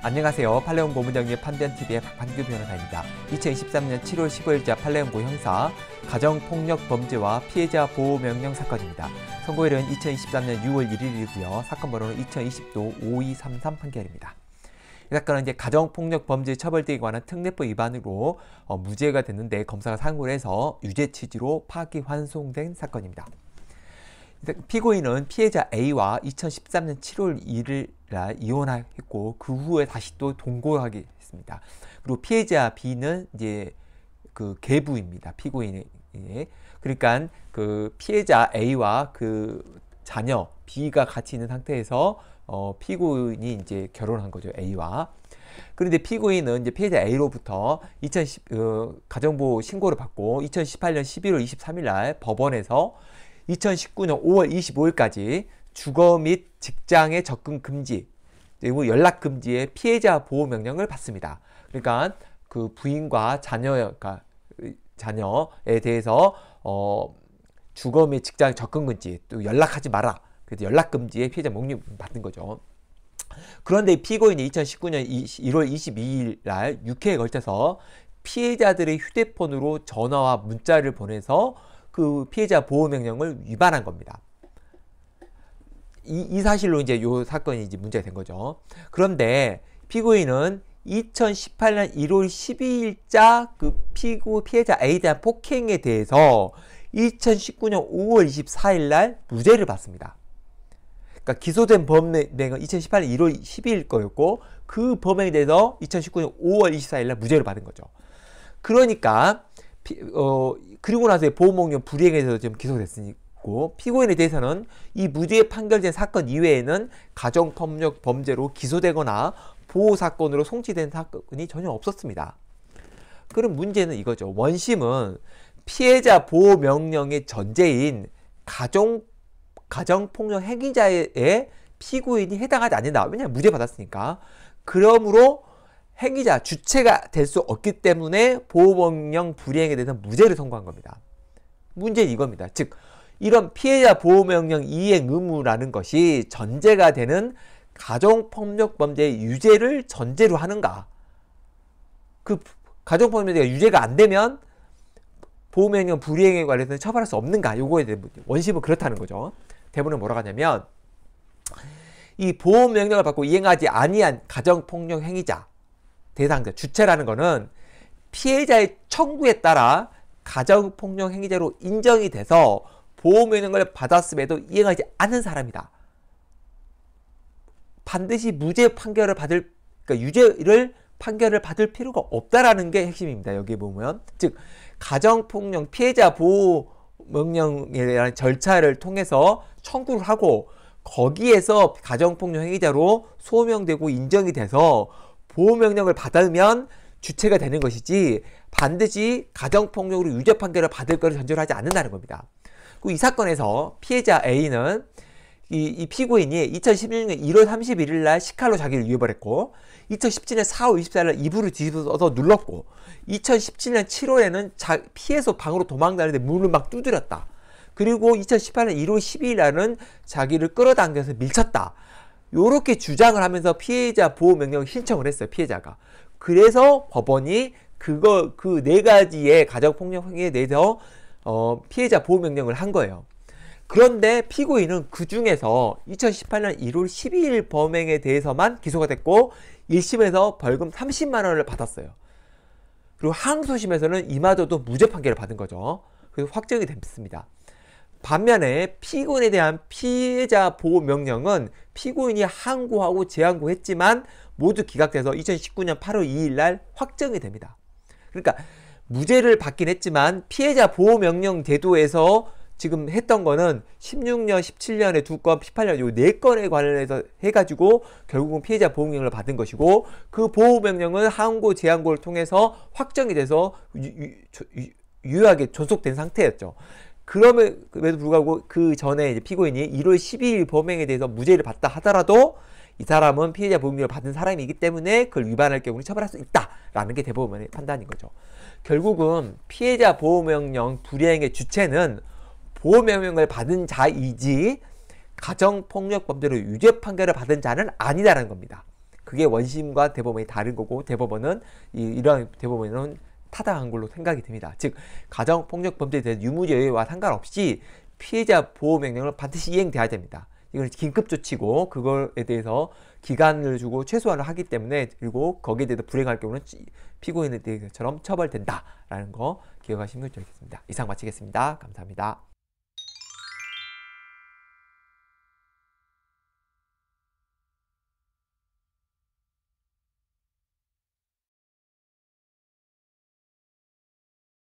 안녕하세요. 팔레온 고문정의 판변TV의 박판규 변호사입니다. 2023년 7월 15일자 팔레온고 형사 가정폭력범죄와 피해자 보호명령 사건입니다. 선고일은 2023년 6월 1일이고요. 사건 번호는 2020도 5233 판결입니다. 이 사건은 이제 가정폭력범죄 처벌대에 관한 특례법 위반으로 어, 무죄가 됐는데 검사가 상고를 해서 유죄 취지로 파기환송된 사건입니다. 그러니까 피고인은 피해자 A와 2013년 7월 1일 날 이혼했고 그 후에 다시 또 동거하게 했습니다. 그리고 피해자 B는 이제 그 계부입니다. 피고인의 그러니까 그 피해자 A와 그 자녀 B가 같이 있는 상태에서 어, 피고인이 이제 결혼한 거죠 A와 그런데 피고인은 이제 피해자 A로부터 2010 어, 가정보호 신고를 받고 2018년 11월 23일 날 법원에서 2019년 5월 25일까지 주거 및 직장의 접근 금지 그리고 연락 금지의 피해자 보호 명령을 받습니다. 그러니까 그 부인과 자녀 그러니까 자녀에 대해서 어, 주거 및 직장 접근 금지 또 연락하지 마라. 그래서 연락 금지의 피해자 목록 받는 거죠. 그런데 피고인이 2019년 1월 22일 날 6회에 걸쳐서 피해자들의 휴대폰으로 전화와 문자를 보내서 그 피해자 보호 명령을 위반한 겁니다. 이, 이 사실로 이제 요 사건이 이제 문제가 된 거죠. 그런데 피고인은 2018년 1월 12일자 그 피고 피해자 A에 대한 폭행에 대해서 2019년 5월 24일 날 무죄를 받습니다. 그러니까 기소된 범행은 2018년 1월 12일 거였고 그 범행에 대해서 2019년 5월 24일 날 무죄를 받은 거죠. 그러니까 어, 그리고 나서 보호목련 불이행에 서 지금 기소됐으니고 피고인에 대해서는 이 무죄 판결된 사건 이외에는 가정폭력 범죄로 기소되거나 보호 사건으로 송치된 사건이 전혀 없었습니다. 그럼 문제는 이거죠. 원심은 피해자 보호 명령의 전제인 가정 가정폭력 행위자의 피고인이 해당하지 않는다. 왜냐하면 무죄 받았으니까. 그러므로 행위자, 주체가 될 수 없기 때문에 보호명령 불이행에 대해서 무죄를 선고한 겁니다. 문제는 이겁니다. 즉, 이런 피해자 보호명령 이행 의무라는 것이 전제가 되는 가정폭력범죄의 유죄를 전제로 하는가? 그 가정폭력범죄가 유죄가 안 되면 보호명령 불이행에 관해서는 처벌할 수 없는가? 요거에 대한 원심은 그렇다는 거죠. 대부분 뭐라고 하냐면 이 보호명령을 받고 이행하지 아니한 가정폭력 행위자 대상자, 주체라는 것은 피해자의 청구에 따라 가정폭력 행위자로 인정이 돼서 보호명령을 받았음에도 이행하지 않은 사람이다. 반드시 무죄 판결을 받을, 그러니까 유죄를 판결을 받을 필요가 없다라는 게 핵심입니다. 여기 보면. 즉, 가정폭력 피해자 보호 명령에 대한 절차를 통해서 청구를 하고 거기에서 가정폭력 행위자로 소명되고 인정이 돼서 보호 명령을 받으면 주체가 되는 것이지 반드시 가정폭력으로 유죄 판결을 받을 것을 전제로 하지 않는다는 겁니다. 이 사건에서 피해자 A는 이, 이 피고인이 2016년 1월 31일 날 시칼로 자기를 위협을 했고 2017년 4월 24일 날 이불을 뒤집어서 눌렀고 2017년 7월에는 자, 피해서 방으로 도망다는데 문을 막 두드렸다. 그리고 2018년 1월 12일 날은 자기를 끌어당겨서 밀쳤다. 이렇게 주장을 하면서 피해자 보호 명령을 신청을 했어요. 피해자가. 그래서 법원이 그거 그 네 가지의 가정 폭력 행위에 대해서 어, 피해자 보호 명령을 한 거예요. 그런데 피고인은 그 중에서 2018년 1월 12일 범행에 대해서만 기소가 됐고 1심에서 벌금 30만 원을 받았어요. 그리고 항소심에서는 이마저도 무죄 판결을 받은 거죠. 그래서 확정이 됐습니다. 반면에 피고인에 대한 피해자 보호 명령은 피고인이 항고하고 재항고했지만 모두 기각돼서 2019년 8월 2일 날 확정이 됩니다. 그러니까 무죄를 받긴 했지만 피해자 보호 명령 제도에서 지금 했던 거는 16년, 17년에 두 건, 18년 요 네 건에 관련해서 해가지고 결국은 피해자 보호명령을 받은 것이고 그 보호명령은 항고, 재항고를 통해서 확정이 돼서 유, 유, 유 유효하게 존속된 상태였죠. 그럼에도 불구하고 그 전에 피고인이 1월 12일 범행에 대해서 무죄를 받다 하더라도 이 사람은 피해자 보험료를 받은 사람이기 때문에 그걸 위반할 경우는 처벌할 수 있다라는 게 대법원의 판단인 거죠. 결국은 피해자 보호명령 불이행의 주체는 보호명령을 받은 자이지 가정폭력범죄로 유죄 판결을 받은 자는 아니다라는 겁니다. 그게 원심과 대법원이 다른 거고 대법원은 이, 이런 대법원은 타당한 걸로 생각이 됩니다즉 가정폭력 범죄에 대한 유무죄와 상관없이 피해자 보호 명령을 반드시 이행돼야 됩니다. 이건 긴급 조치고 그거에 대해서 기간을 주고 최소화를 하기 때문에 그리고 거기에 대해서 불행할 경우는 피고인에 대해서처럼 처벌된다라는 거 기억하시면 좋겠습니다. 이상 마치겠습니다. 감사합니다.